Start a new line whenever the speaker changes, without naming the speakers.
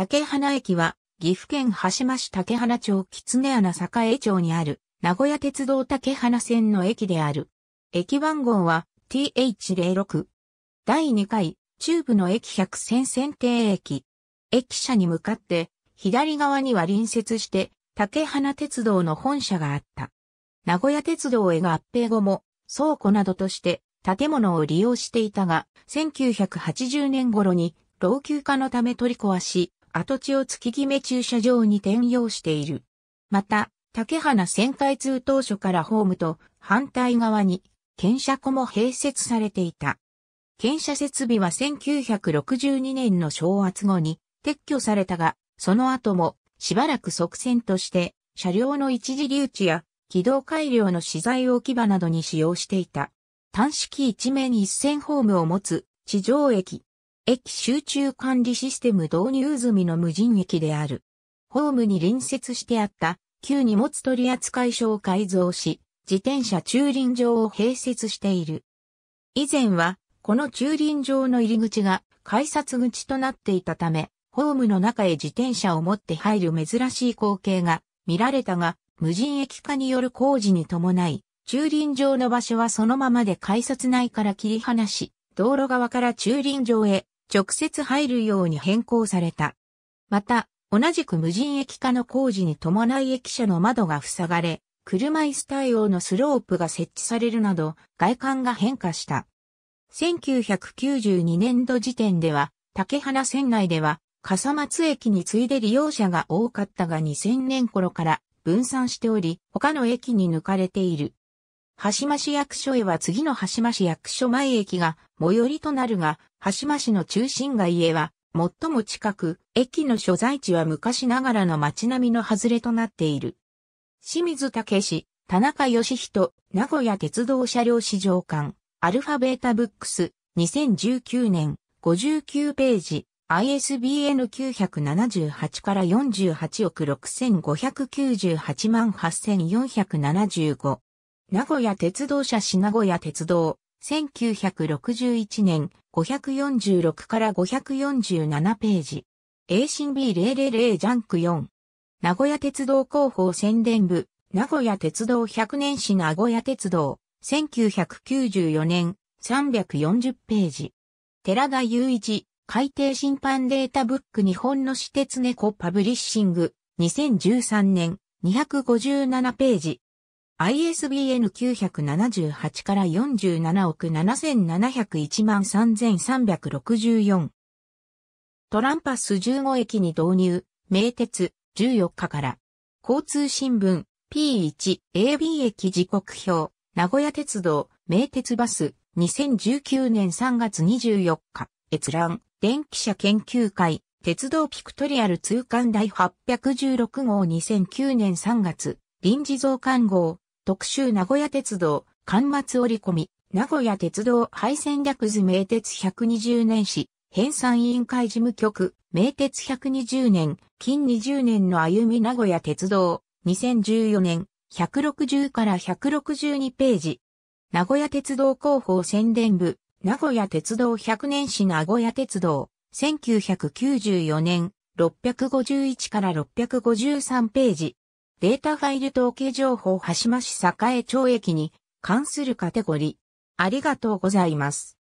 竹花駅は、岐阜県羽島市竹花町狐穴栄町にある、名古屋鉄道竹花線の駅である。駅番号は TH06。第2回、中部の駅100線選定駅。駅舎に向かって、左側には隣接して、竹花鉄道の本社があった。名古屋鉄道への合併後も、倉庫などとして建物を利用していたが、1980年頃に老朽化のため取り壊し、跡地を月決め駐車場に転用している。また、竹花旋回通当初からホームと反対側に、検車庫も併設されていた。検車設備は1962年の正圧後に撤去されたが、その後もしばらく側線として車両の一時留置や軌道改良の資材置き場などに使用していた。単式一面一線ホームを持つ地上駅、駅集中管理システム導入済みの無人駅である。ホームに隣接してあった旧荷物取扱所を改造し、自転車駐輪場を併設している。以前は、この駐輪場の入り口が改札口となっていたため、ホームの中へ自転車を持って入る珍しい光景が見られたが、無人駅化による工事に伴い、駐輪場の場所はそのままで改札内から切り離し、道路側から駐輪場へ直接入るように変更された。また、同じく無人駅化の工事に伴い駅舎の窓が塞がれ、車椅子対応のスロープが設置されるなど、外観が変化した。1992年度時点では、竹花線内では、笠松駅に次いで利用者が多かったが2000年頃から分散しており、他の駅に抜かれている。橋間市役所へは次の橋間市役所前駅が最寄りとなるが、橋間市の中心街へは最も近く、駅の所在地は昔ながらの街並みの外れとなっている。清水武氏、田中義人、名古屋鉄道車両市場館、アルファベータブックス、2019年、59ページ、ISBN 978から48億6598万8475。名古屋鉄道社市名古屋鉄道、1961年546から547ページ。A 新 B000 ジャンク4。名古屋鉄道広報宣伝部、名古屋鉄道100年市名古屋鉄道、1994年340ページ。寺田雄一、海底審判データブック日本の私鉄猫パブリッシング、2013年257ページ。ISBN 978から47億7701万3364。トランパス15駅に導入、名鉄14日から。交通新聞 P1、AB 駅時刻表、名古屋鉄道、名鉄バス、2019年3月24日、閲覧、電気車研究会、鉄道ピクトリアル通貫第816号2009年3月、臨時増刊号、特集名古屋鉄道、巻末折り込み、名古屋鉄道廃線略図名鉄120年史、編纂委員会事務局、名鉄120年、近20年の歩み名古屋鉄道、2014年、160から162ページ。名古屋鉄道広報宣伝部、名古屋鉄道100年史名古屋鉄道、1994年、651から653ページ。データファイル統計情報はしま市栄町駅に関するカテゴリー。ありがとうございます。